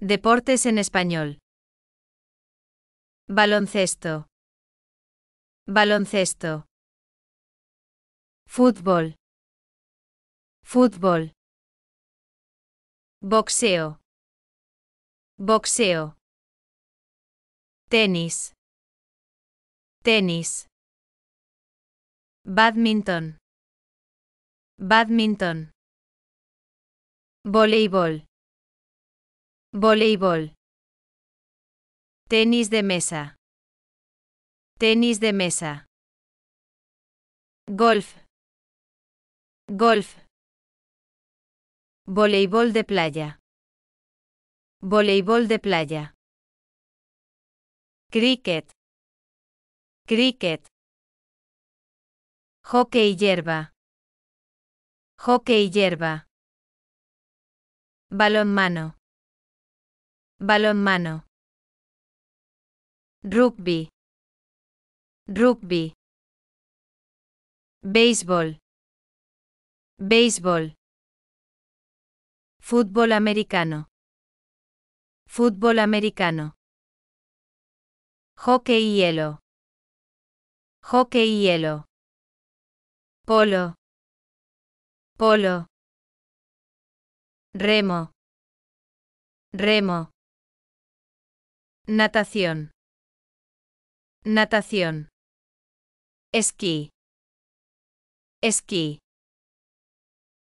Deportes en español. Baloncesto. Baloncesto. Fútbol. Fútbol. Boxeo. Boxeo. Tenis. Tenis. Badminton. Badminton. Voleibol. Voleibol. Tenis de mesa. Tenis de mesa. Golf. Golf. Voleibol de playa. Voleibol de playa. Cricket. Cricket. Hockey hierba. Hockey hierba. Balonmano mano. rugby rugby béisbol béisbol fútbol americano fútbol americano hockey y hielo hockey y hielo polo polo remo remo Natación. Natación. Esquí. Esquí.